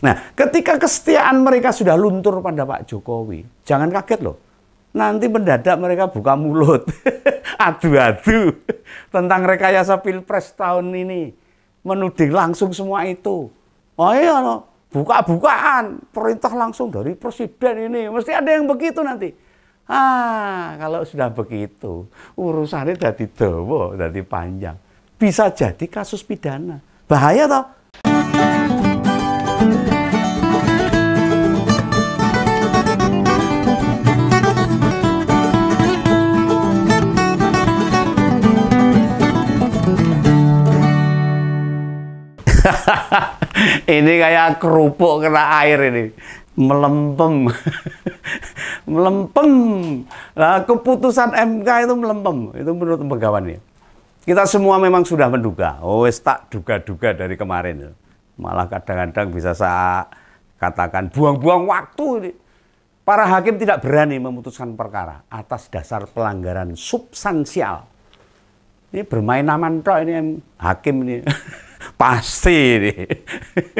Nah, ketika kesetiaan mereka sudah luntur pada Pak Jokowi, jangan kaget loh. Nanti mendadak mereka buka mulut, adu-adu tentang rekayasa pilpres tahun ini. Menuding langsung semua itu. Oh iya loh, buka-bukaan, perintah langsung dari presiden ini. Mesti ada yang begitu nanti. Ah, kalau sudah begitu, urusannya jadi dawa, jadi panjang. Bisa jadi kasus pidana. Bahaya toh. ini kayak kerupuk kena air ini melempem melempem nah, keputusan MK itu melempem itu menurut pegawai ya. kita semua memang sudah menduga oh tak duga-duga dari kemarin malah kadang-kadang bisa saya katakan buang-buang waktu ini para hakim tidak berani memutuskan perkara atas dasar pelanggaran substansial ini bermain aman toh ini hakim ini pasti nih.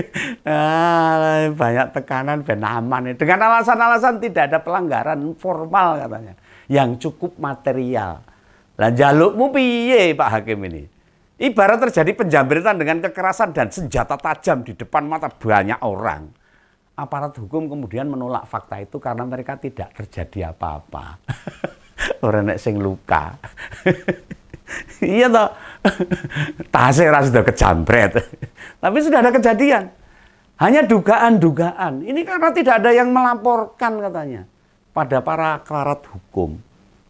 ah, banyak tekanan ben aman Dengan alasan-alasan tidak ada pelanggaran formal katanya. Yang cukup material. Lah jalukmu piye Pak Hakim ini? Ibarat terjadi penjambretan dengan kekerasan dan senjata tajam di depan mata banyak orang. Aparat hukum kemudian menolak fakta itu karena mereka tidak terjadi apa-apa. orang nek sing luka. iya toh. Tasnya ras sudah kejambret. Tapi sudah ada kejadian. Hanya dugaan-dugaan. Ini karena tidak ada yang melaporkan katanya pada para kelarat hukum.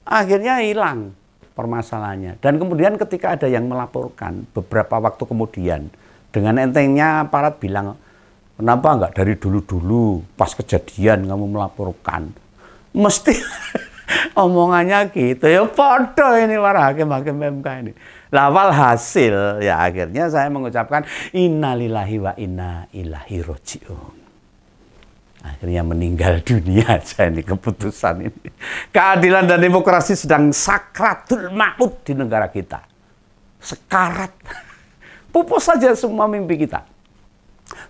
Akhirnya hilang permasalahannya. Dan kemudian ketika ada yang melaporkan beberapa waktu kemudian dengan entengnya aparat bilang, "Kenapa enggak dari dulu-dulu pas kejadian kamu melaporkan?" Mesti omongannya gitu ya podo ini para hakim-hakim MK ini lawal hasil ya akhirnya saya mengucapkan innalillahi wa inna ilahi roji'un akhirnya meninggal dunia saya ini keputusan ini keadilan dan demokrasi sedang sakratul maut di negara kita sekarat pupus saja semua mimpi kita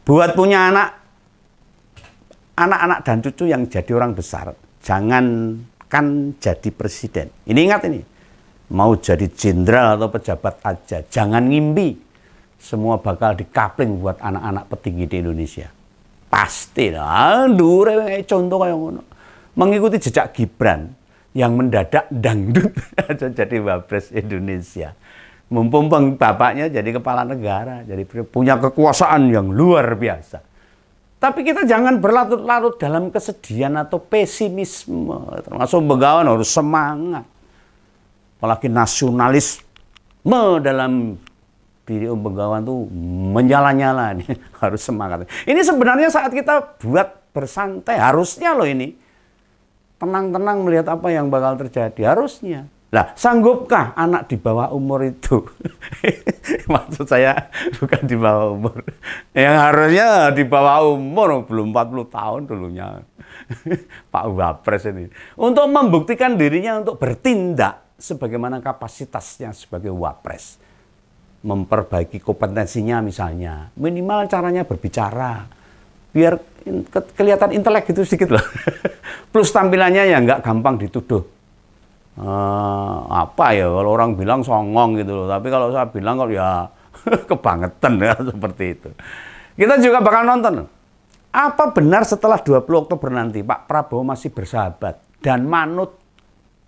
buat punya anak anak-anak dan cucu yang jadi orang besar jangan akan jadi presiden. Ini ingat ini. Mau jadi jenderal atau pejabat aja, jangan ngimpi. Semua bakal dikapling buat anak-anak petinggi di Indonesia. Pasti lah, contoh kayak ngono. Mengikuti jejak Gibran yang mendadak dangdut jadi wapres Indonesia. Mumpung bapaknya jadi kepala negara, jadi punya kekuasaan yang luar biasa tapi kita jangan berlarut-larut dalam kesedihan atau pesimisme. Termasuk begawan harus semangat. Apalagi nasionalisme dalam diri Om Begawan tuh menyala-nyala Harus semangat. Ini sebenarnya saat kita buat bersantai. Harusnya loh ini. Tenang-tenang melihat apa yang bakal terjadi. Harusnya lah sanggupkah anak di bawah umur itu? Maksud saya bukan di bawah umur. Yang harusnya di bawah umur, belum 40 tahun dulunya. Pak Wapres ini. Untuk membuktikan dirinya untuk bertindak sebagaimana kapasitasnya sebagai Wapres. Memperbaiki kompetensinya misalnya. Minimal caranya berbicara. Biar kelihatan intelek gitu sedikit loh. Plus tampilannya ya nggak gampang dituduh uh, apa ya kalau orang bilang songong gitu loh. Tapi kalau saya bilang kalau ya kebangetan ya seperti itu. Kita juga bakal nonton. Apa benar setelah 20 Oktober nanti Pak Prabowo masih bersahabat dan manut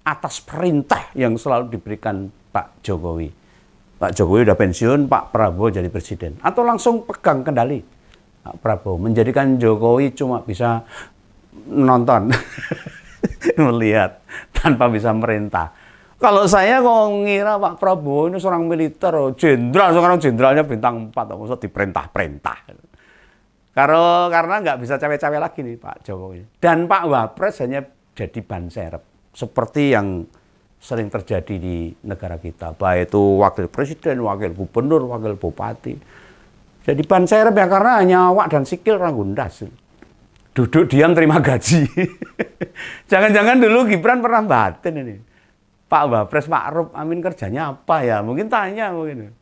atas perintah yang selalu diberikan Pak Jokowi? Pak Jokowi udah pensiun, Pak Prabowo jadi presiden. Atau langsung pegang kendali Pak Prabowo. Menjadikan Jokowi cuma bisa nonton. melihat tanpa bisa merintah. Kalau saya kok ngira Pak Prabowo ini seorang militer, oh, jenderal oh, sekarang jenderalnya bintang 4, oh, maksud diperintah-perintah. perintah karena nggak bisa cawe-cawe lagi nih Pak Jokowi. Dan Pak Wapres hanya jadi ban serep seperti yang sering terjadi di negara kita, baik itu wakil presiden, wakil gubernur, wakil bupati. Jadi ban serep ya karena hanya awak dan sikil orang ragundas duduk diam terima gaji. Jangan-jangan dulu Gibran pernah batin ini. Pak Wapres Ma'ruf Amin kerjanya apa ya? Mungkin tanya mungkin.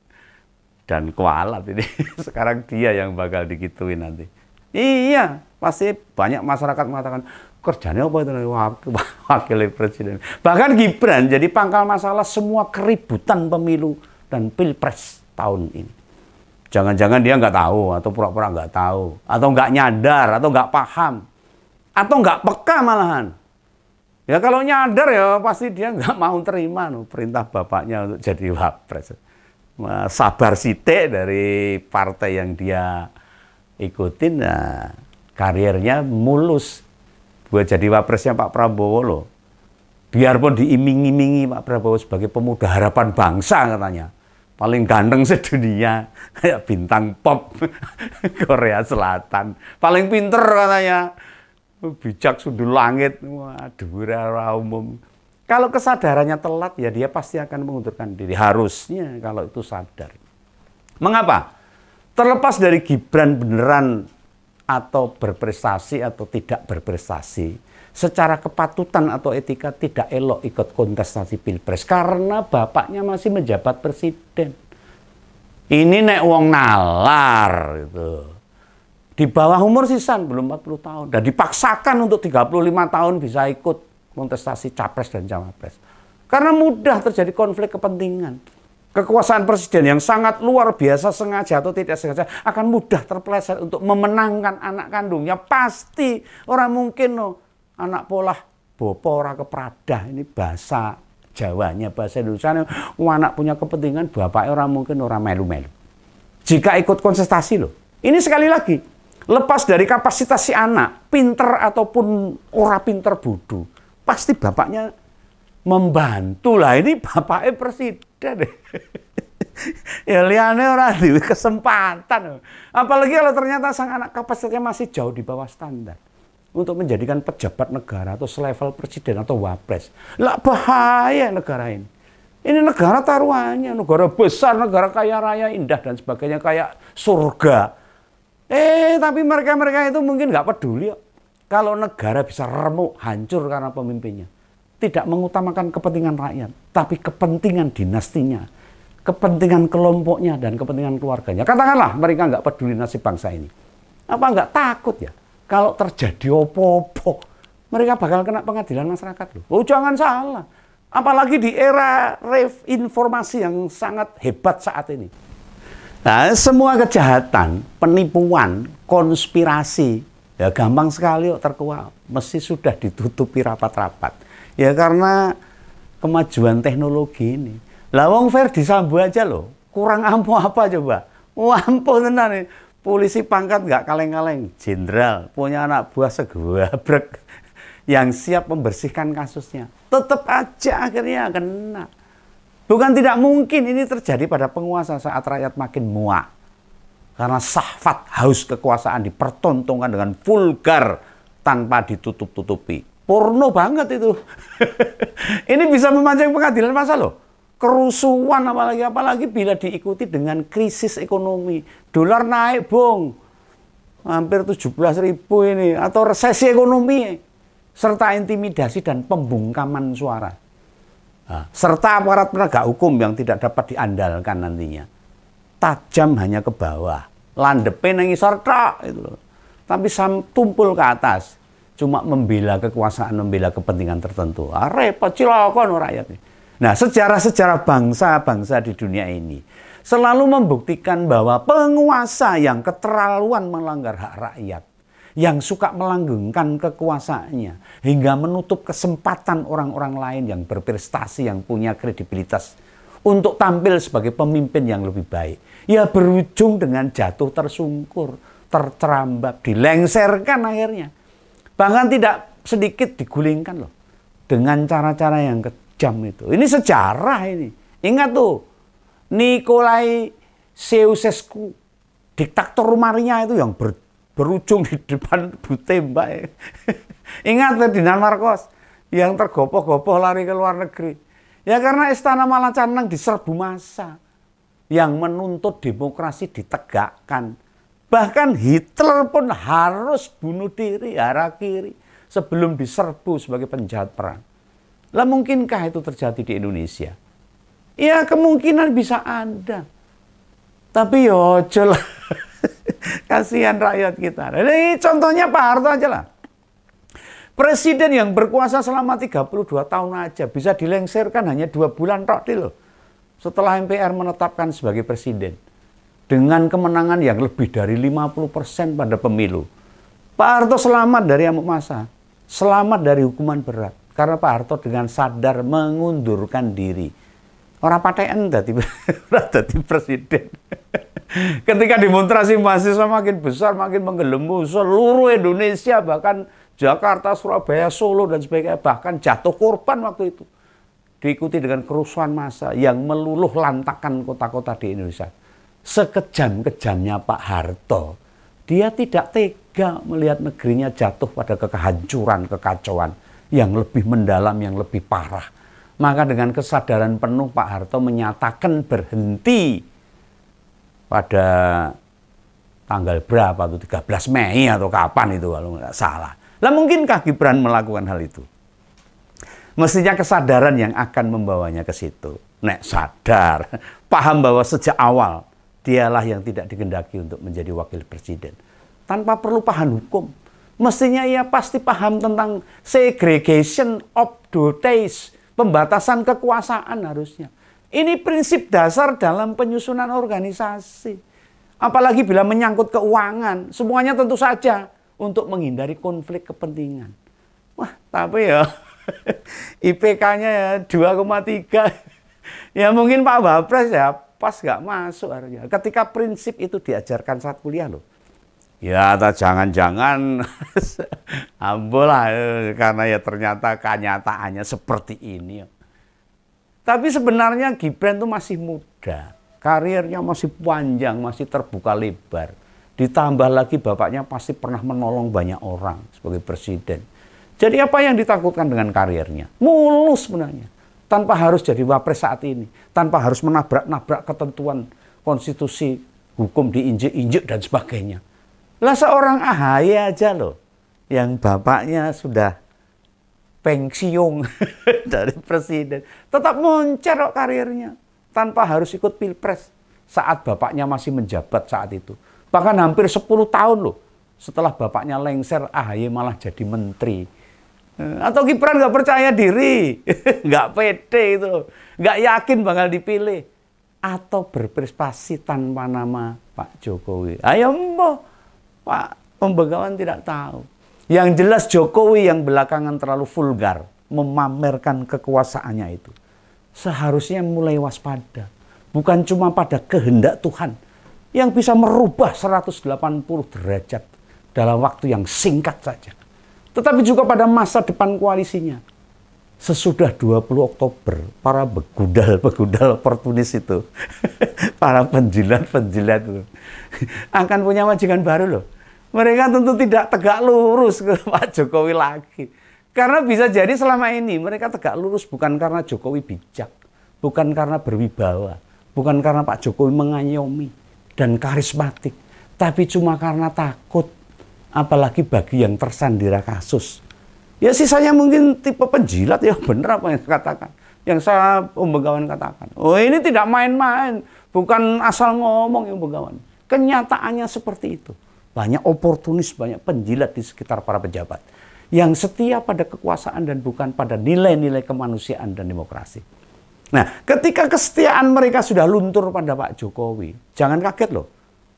Dan kualat ini. Sekarang dia yang bakal dikituin nanti. Iya, pasti banyak masyarakat mengatakan kerjanya apa itu wakil, wakil presiden. Bahkan Gibran jadi pangkal masalah semua keributan pemilu dan pilpres tahun ini. Jangan-jangan dia nggak tahu atau pura-pura nggak tahu atau nggak nyadar atau nggak paham atau nggak peka malahan. Ya kalau nyadar ya pasti dia nggak mau terima no, perintah bapaknya untuk jadi wapres. Sabar sitik dari partai yang dia ikutin, nah, karirnya mulus buat jadi wapresnya Pak Prabowo loh. Biarpun diiming-imingi Pak Prabowo sebagai pemuda harapan bangsa katanya paling ganteng sedunia kayak bintang pop Korea Selatan paling pinter katanya oh, bijak sudut langit waduh rara umum kalau kesadarannya telat ya dia pasti akan mengundurkan diri harusnya kalau itu sadar mengapa terlepas dari Gibran beneran atau berprestasi atau tidak berprestasi secara kepatutan atau etika tidak elok ikut kontestasi pilpres karena bapaknya masih menjabat presiden. Ini nek wong nalar gitu. Di bawah umur sisan belum 40 tahun dan dipaksakan untuk 35 tahun bisa ikut kontestasi capres dan cawapres. Karena mudah terjadi konflik kepentingan. Kekuasaan presiden yang sangat luar biasa sengaja atau tidak sengaja akan mudah terpleset untuk memenangkan anak kandungnya. Pasti orang mungkin loh anak pola, bopo ora kepradah ini bahasa Jawanya bahasa Indonesia ini, anak punya kepentingan bapak orang mungkin orang melu-melu jika ikut konsentrasi loh ini sekali lagi lepas dari kapasitas si anak pinter ataupun ora pinter bodoh pasti bapaknya membantu lah ini bapaknya presiden ya liane orang di kesempatan apalagi kalau ternyata sang anak kapasitasnya masih jauh di bawah standar untuk menjadikan pejabat negara atau selevel presiden atau wapres. Lah bahaya negara ini. Ini negara taruhannya, negara besar, negara kaya raya, indah dan sebagainya, kayak surga. Eh, tapi mereka-mereka itu mungkin nggak peduli ya. Kalau negara bisa remuk, hancur karena pemimpinnya. Tidak mengutamakan kepentingan rakyat, tapi kepentingan dinastinya, kepentingan kelompoknya, dan kepentingan keluarganya. Katakanlah mereka nggak peduli nasib bangsa ini. Apa nggak takut ya? kalau terjadi opo-opo, mereka bakal kena pengadilan masyarakat loh. Oh jangan salah. Apalagi di era rev informasi yang sangat hebat saat ini. Nah, semua kejahatan, penipuan, konspirasi, ya gampang sekali kok terkuat. Mesti sudah ditutupi rapat-rapat. Ya karena kemajuan teknologi ini. Lawang Ferdi Sambu aja loh, kurang ampuh apa coba? Wah, ampuh tenan nih polisi pangkat nggak kaleng-kaleng, jenderal punya anak buah segewabrek yang siap membersihkan kasusnya. Tetap aja akhirnya kena. Bukan tidak mungkin ini terjadi pada penguasa saat rakyat makin muak. Karena sahfat haus kekuasaan dipertontonkan dengan vulgar tanpa ditutup-tutupi. Porno banget itu. ini bisa memancing pengadilan masa loh kerusuhan apalagi apalagi bila diikuti dengan krisis ekonomi. Dolar naik, Bung. Hampir 17 ribu ini atau resesi ekonomi serta intimidasi dan pembungkaman suara. Ah. Serta aparat penegak hukum yang tidak dapat diandalkan nantinya. Tajam hanya ke bawah, landepe nang ngisor itu loh. Tapi sam tumpul ke atas cuma membela kekuasaan, membela kepentingan tertentu. Ah, repot cilokon rakyatnya. Nah, sejarah-sejarah bangsa-bangsa di dunia ini selalu membuktikan bahwa penguasa yang keterlaluan melanggar hak rakyat, yang suka melanggengkan kekuasaannya hingga menutup kesempatan orang-orang lain yang berprestasi, yang punya kredibilitas untuk tampil sebagai pemimpin yang lebih baik. Ya berujung dengan jatuh tersungkur, tercerambab, dilengserkan akhirnya. Bahkan tidak sedikit digulingkan loh dengan cara-cara yang jam itu. Ini sejarah ini. Ingat tuh, Nikolai Ceausescu, diktator Rumania itu yang ber, berujung di depan tembak. Ya. Ingat Ferdinand Marcos yang tergopoh-gopoh lari ke luar negeri. Ya karena istana Malacanang diserbu masa yang menuntut demokrasi ditegakkan. Bahkan Hitler pun harus bunuh diri, arah kiri sebelum diserbu sebagai penjahat perang. Lah mungkinkah itu terjadi di Indonesia? Ya kemungkinan bisa ada. Tapi yo lah. Kasihan rakyat kita. Ini contohnya Pak Harto aja lah. Presiden yang berkuasa selama 32 tahun aja bisa dilengserkan hanya dua bulan tok loh. Setelah MPR menetapkan sebagai presiden dengan kemenangan yang lebih dari 50% pada pemilu. Pak Harto selamat dari amuk masa selamat dari hukuman berat. Karena Pak Harto dengan sadar mengundurkan diri. Orang paten dadi jadi presiden. Ketika demonstrasi mahasiswa makin besar, makin menggelembung seluruh Indonesia bahkan Jakarta, Surabaya, Solo dan sebagainya bahkan jatuh korban waktu itu. Diikuti dengan kerusuhan massa yang meluluh lantakan kota-kota di Indonesia. Sekejam-kejamnya Pak Harto, dia tidak tega melihat negerinya jatuh pada kehancuran, kekacauan yang lebih mendalam, yang lebih parah. Maka dengan kesadaran penuh Pak Harto menyatakan berhenti pada tanggal berapa itu 13 Mei atau kapan itu kalau nggak salah. Lah mungkinkah Gibran melakukan hal itu? Mestinya kesadaran yang akan membawanya ke situ. Nek sadar, paham bahwa sejak awal dialah yang tidak digendaki untuk menjadi wakil presiden. Tanpa perlu paham hukum, mestinya ia pasti paham tentang segregation of duties, pembatasan kekuasaan harusnya. Ini prinsip dasar dalam penyusunan organisasi. Apalagi bila menyangkut keuangan, semuanya tentu saja untuk menghindari konflik kepentingan. Wah, tapi ya IPK-nya ya 2,3. ya mungkin Pak Bapres ya pas nggak masuk harusnya. Ketika prinsip itu diajarkan saat kuliah loh ya atau jangan-jangan ambolah eh, karena ya ternyata kenyataannya seperti ini. Tapi sebenarnya Gibran itu masih muda, karirnya masih panjang, masih terbuka lebar. Ditambah lagi bapaknya pasti pernah menolong banyak orang sebagai presiden. Jadi apa yang ditakutkan dengan karirnya? Mulus sebenarnya. Tanpa harus jadi wapres saat ini. Tanpa harus menabrak-nabrak ketentuan konstitusi, hukum diinjek-injek dan sebagainya lah seorang ahaye aja loh, yang bapaknya sudah pensiun dari presiden, tetap moncer karirnya tanpa harus ikut pilpres saat bapaknya masih menjabat saat itu. Bahkan hampir 10 tahun loh setelah bapaknya lengser Ahy malah jadi menteri. Eh, atau Gibran nggak percaya diri, nggak pede itu nggak yakin bakal dipilih. Atau berprestasi tanpa nama Pak Jokowi. Ayo mbok. Pak Pembegawan tidak tahu. Yang jelas Jokowi yang belakangan terlalu vulgar memamerkan kekuasaannya itu. Seharusnya mulai waspada. Bukan cuma pada kehendak Tuhan yang bisa merubah 180 derajat dalam waktu yang singkat saja. Tetapi juga pada masa depan koalisinya sesudah 20 Oktober, para begudal-begudal oportunis itu, para penjilat-penjilat itu, akan punya majikan baru loh. Mereka tentu tidak tegak lurus ke Pak Jokowi lagi. Karena bisa jadi selama ini mereka tegak lurus bukan karena Jokowi bijak, bukan karena berwibawa, bukan karena Pak Jokowi mengayomi dan karismatik, tapi cuma karena takut, apalagi bagi yang tersandera kasus Ya sisanya mungkin tipe penjilat ya benar apa yang saya katakan. Yang saya Om Begawan katakan. Oh ini tidak main-main. Bukan asal ngomong Om Begawan. Kenyataannya seperti itu. Banyak oportunis, banyak penjilat di sekitar para pejabat. Yang setia pada kekuasaan dan bukan pada nilai-nilai kemanusiaan dan demokrasi. Nah ketika kesetiaan mereka sudah luntur pada Pak Jokowi. Jangan kaget loh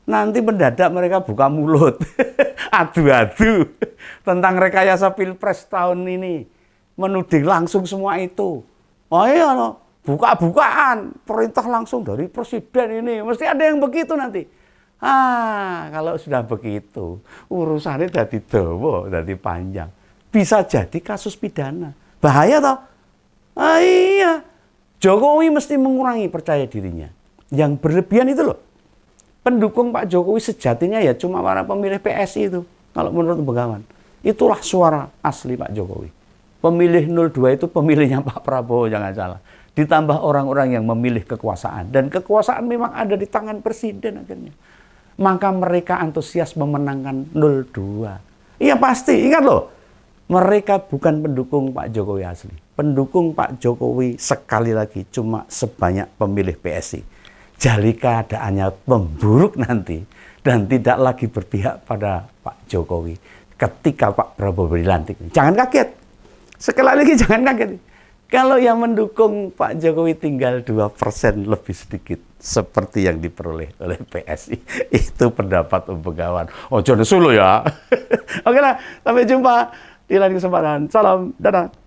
nanti mendadak mereka buka mulut adu-adu tentang rekayasa pilpres tahun ini menuding langsung semua itu oh iya loh buka-bukaan perintah langsung dari presiden ini mesti ada yang begitu nanti ah kalau sudah begitu urusannya jadi dawa jadi panjang bisa jadi kasus pidana bahaya toh ah iya Jokowi mesti mengurangi percaya dirinya yang berlebihan itu loh pendukung Pak Jokowi sejatinya ya cuma para pemilih PSI itu. Kalau menurut Begawan. Itulah suara asli Pak Jokowi. Pemilih 02 itu pemilihnya Pak Prabowo, jangan salah. Ditambah orang-orang yang memilih kekuasaan. Dan kekuasaan memang ada di tangan presiden akhirnya. Maka mereka antusias memenangkan 02. Iya pasti, ingat loh. Mereka bukan pendukung Pak Jokowi asli. Pendukung Pak Jokowi sekali lagi cuma sebanyak pemilih PSI jali keadaannya memburuk nanti dan tidak lagi berpihak pada Pak Jokowi ketika Pak Prabowo dilantik. Jangan kaget. Sekali lagi jangan kaget. Kalau yang mendukung Pak Jokowi tinggal 2% lebih sedikit seperti yang diperoleh oleh PSI. Itu pendapat pegawai. Oh, jangan sulu ya. Oke lah, sampai jumpa di lain kesempatan. Salam, dadah.